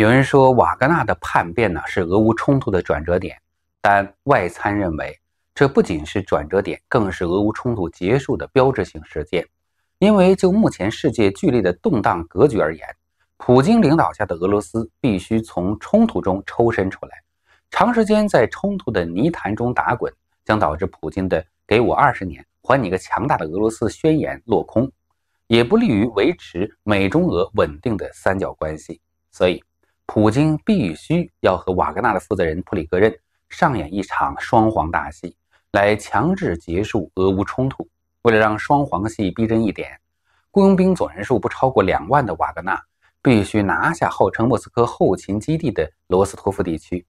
有人说瓦格纳的叛变呢是俄乌冲突的转折点，但外参认为这不仅是转折点，更是俄乌冲突结束的标志性事件。因为就目前世界剧烈的动荡格局而言，普京领导下的俄罗斯必须从冲突中抽身出来。长时间在冲突的泥潭中打滚，将导致普京的“给我二十年，还你个强大的俄罗斯”宣言落空，也不利于维持美中俄稳定的三角关系。所以。普京必须要和瓦格纳的负责人普里戈任上演一场双簧大戏，来强制结束俄乌冲突。为了让双簧戏逼真一点，雇佣兵总人数不超过两万的瓦格纳必须拿下号称莫斯科后勤基地的罗斯托夫地区。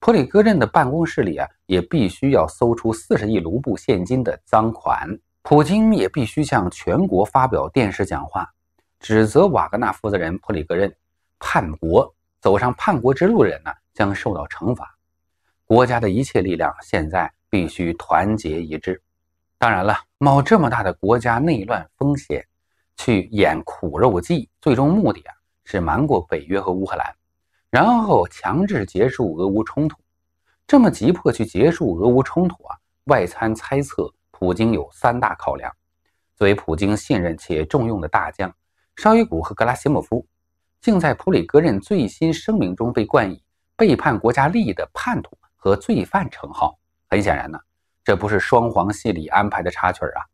普里戈任的办公室里啊，也必须要搜出四十亿卢布现金的赃款。普京也必须向全国发表电视讲话，指责瓦格纳负责人普里戈任叛国。走上叛国之路的人呢，将受到惩罚。国家的一切力量现在必须团结一致。当然了，冒这么大的国家内乱风险去演苦肉计，最终目的啊，是瞒过北约和乌克兰，然后强制结束俄乌冲突。这么急迫去结束俄乌冲突啊？外参猜测，普京有三大考量：作为普京信任且重用的大将，绍伊古和格拉西莫夫。竟在普里戈任最新声明中被冠以背叛国家利益的叛徒和罪犯称号。很显然呢，这不是双簧戏里安排的插曲啊。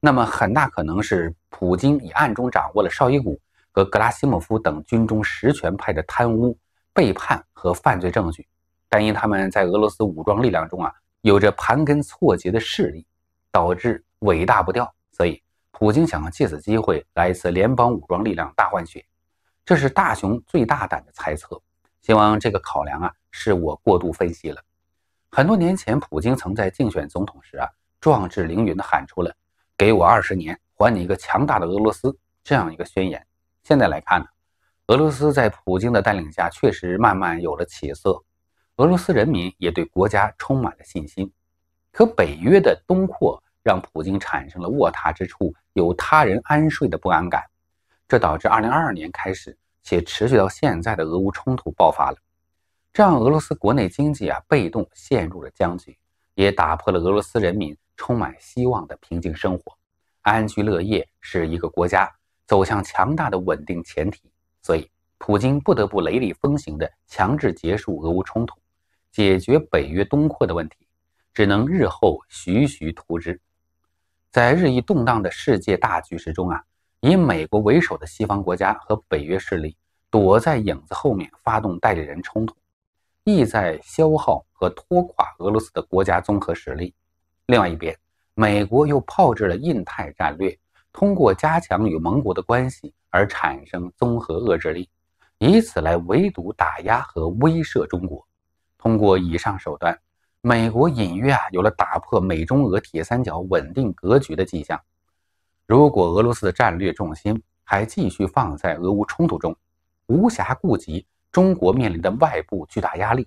那么，很大可能是普京已暗中掌握了绍伊古和格拉西莫夫等军中实权派的贪污、背叛和犯罪证据，但因他们在俄罗斯武装力量中啊有着盘根错节的势力，导致尾大不掉。所以，普京想要借此机会来一次联邦武装力量大换血。这是大雄最大胆的猜测，希望这个考量啊是我过度分析了。很多年前，普京曾在竞选总统时啊，壮志凌云地喊出了“给我二十年，还你一个强大的俄罗斯”这样一个宣言。现在来看呢，俄罗斯在普京的带领下确实慢慢有了起色，俄罗斯人民也对国家充满了信心。可北约的东扩让普京产生了“卧榻之处有他人安睡”的不安感。这导致二零二二年开始且持续到现在的俄乌冲突爆发了，这让俄罗斯国内经济啊被动陷入了僵局，也打破了俄罗斯人民充满希望的平静生活。安居乐业是一个国家走向强大的稳定前提，所以普京不得不雷厉风行的强制结束俄乌冲突，解决北约东扩的问题，只能日后徐徐图之。在日益动荡的世界大局势中啊。以美国为首的西方国家和北约势力躲在影子后面发动代理人冲突，意在消耗和拖垮俄罗斯的国家综合实力。另外一边，美国又炮制了印太战略，通过加强与盟国的关系而产生综合遏制力，以此来围堵、打压和威慑中国。通过以上手段，美国隐约啊有了打破美中俄铁三角稳定格局的迹象。如果俄罗斯的战略重心还继续放在俄乌冲突中，无暇顾及中国面临的外部巨大压力，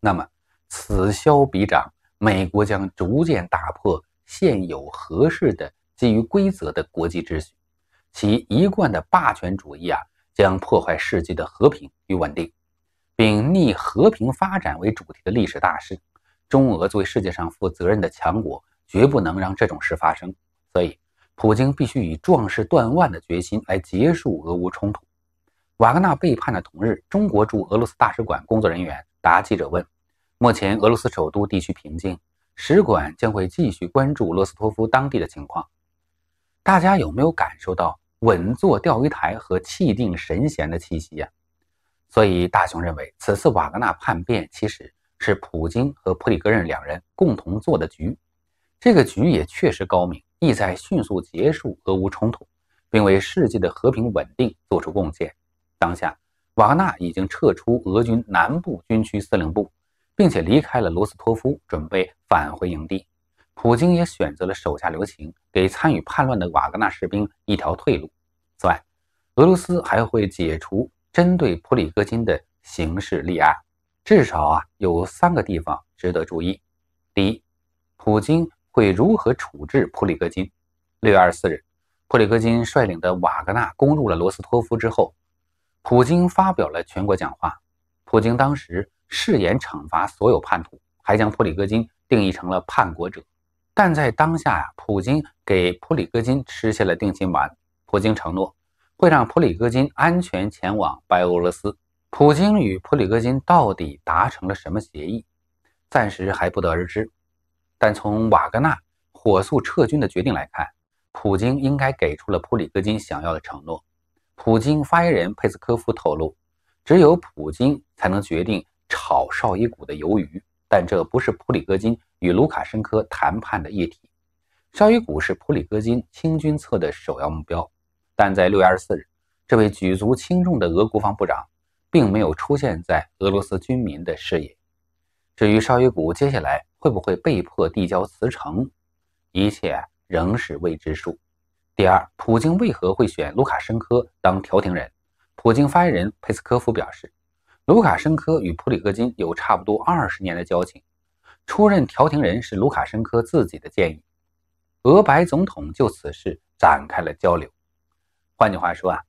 那么此消彼长，美国将逐渐打破现有合适的基于规则的国际秩序，其一贯的霸权主义啊将破坏世界的和平与稳定，并逆和平发展为主题的历史大势。中俄作为世界上负责任的强国，绝不能让这种事发生。所以。普京必须以壮士断腕的决心来结束俄乌冲突。瓦格纳被判的同日，中国驻俄罗斯大使馆工作人员答记者问：“目前俄罗斯首都地区平静，使馆将会继续关注罗斯托夫当地的情况。”大家有没有感受到稳坐钓鱼台和气定神闲的气息呀？所以，大雄认为此次瓦格纳叛变其实是普京和普里戈任两人共同做的局，这个局也确实高明。意在迅速结束俄乌冲突，并为世界的和平稳定做出贡献。当下，瓦格纳已经撤出俄军南部军区司令部，并且离开了罗斯托夫，准备返回营地。普京也选择了手下留情，给参与叛乱的瓦格纳士兵一条退路。此外，俄罗斯还会解除针对普里戈金的刑事立案。至少啊，有三个地方值得注意：第一，普京。会如何处置普里戈金？六月二十四日，普里戈金率领的瓦格纳攻入了罗斯托夫之后，普京发表了全国讲话。普京当时誓言惩罚所有叛徒，还将普里戈金定义成了叛国者。但在当下呀，普京给普里戈金吃下了定心丸。普京承诺会让普里戈金安全前往白俄罗斯。普京与普里戈金到底达成了什么协议？暂时还不得而知。但从瓦格纳火速撤军的决定来看，普京应该给出了普里戈金想要的承诺。普京发言人佩斯科夫透露，只有普京才能决定炒绍伊古的鱿鱼，但这不是普里戈金与卢卡申科谈判的议题。绍伊古是普里戈金清军策的首要目标，但在六月二十四日，这位举足轻重的俄国防部长并没有出现在俄罗斯军民的视野。至于绍伊古接下来，会不会被迫递交辞呈？一切仍是未知数。第二，普京为何会选卢卡申科当调停人？普京发言人佩斯科夫表示，卢卡申科与普里戈金有差不多二十年的交情，出任调停人是卢卡申科自己的建议。俄白总统就此事展开了交流。换句话说啊，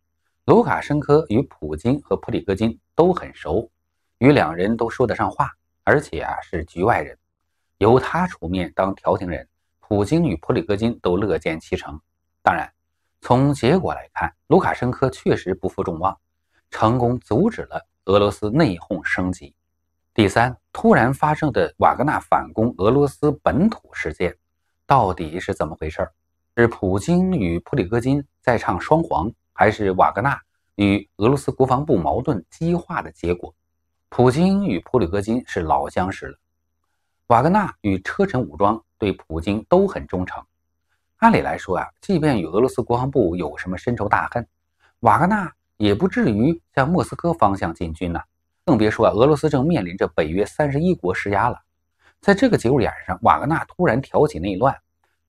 卢卡申科与普京和普里戈金都很熟，与两人都说得上话，而且啊是局外人。由他出面当调停人，普京与普里戈金都乐见其成。当然，从结果来看，卢卡申科确实不负众望，成功阻止了俄罗斯内讧升级。第三，突然发生的瓦格纳反攻俄罗斯本土事件，到底是怎么回事儿？是普京与普里戈金在唱双簧，还是瓦格纳与俄罗斯国防部矛盾激化的结果？普京与普里戈金是老相识了。瓦格纳与车臣武装对普京都很忠诚，按理来说啊，即便与俄罗斯国防部有什么深仇大恨，瓦格纳也不至于向莫斯科方向进军呢。更别说啊，俄罗斯正面临着北约三十一国施压了。在这个节骨眼上，瓦格纳突然挑起内乱，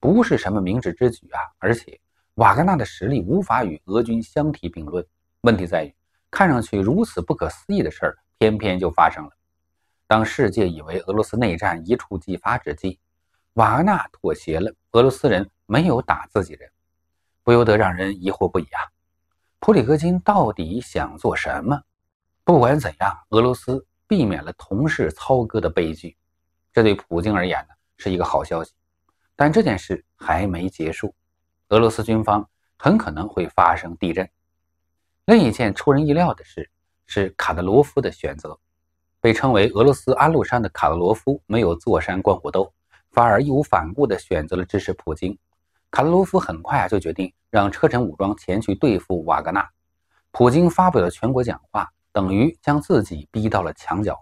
不是什么明智之举啊。而且，瓦格纳的实力无法与俄军相提并论。问题在于，看上去如此不可思议的事儿，偏偏就发生了。当世界以为俄罗斯内战一触即发之际，瓦纳妥协了，俄罗斯人没有打自己人，不由得让人疑惑不已啊！普里戈金到底想做什么？不管怎样，俄罗斯避免了同室操戈的悲剧，这对普京而言呢是一个好消息。但这件事还没结束，俄罗斯军方很可能会发生地震。另一件出人意料的事是卡德罗夫的选择。被称为俄罗斯安禄山的卡德罗夫没有坐山观虎斗，反而义无反顾地选择了支持普京。卡德罗夫很快啊就决定让车臣武装前去对付瓦格纳。普京发表了全国讲话等于将自己逼到了墙角，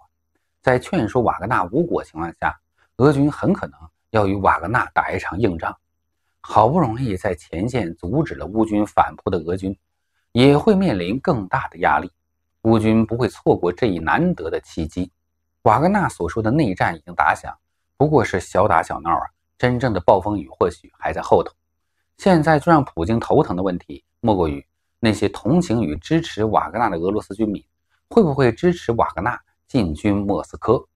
在劝说瓦格纳无果情况下，俄军很可能要与瓦格纳打一场硬仗。好不容易在前线阻止了乌军反扑的俄军，也会面临更大的压力。乌军不会错过这一难得的契机。瓦格纳所说的内战已经打响，不过是小打小闹啊！真正的暴风雨或许还在后头。现在最让普京头疼的问题，莫过于那些同情与支持瓦格纳的俄罗斯军民，会不会支持瓦格纳进军莫斯科？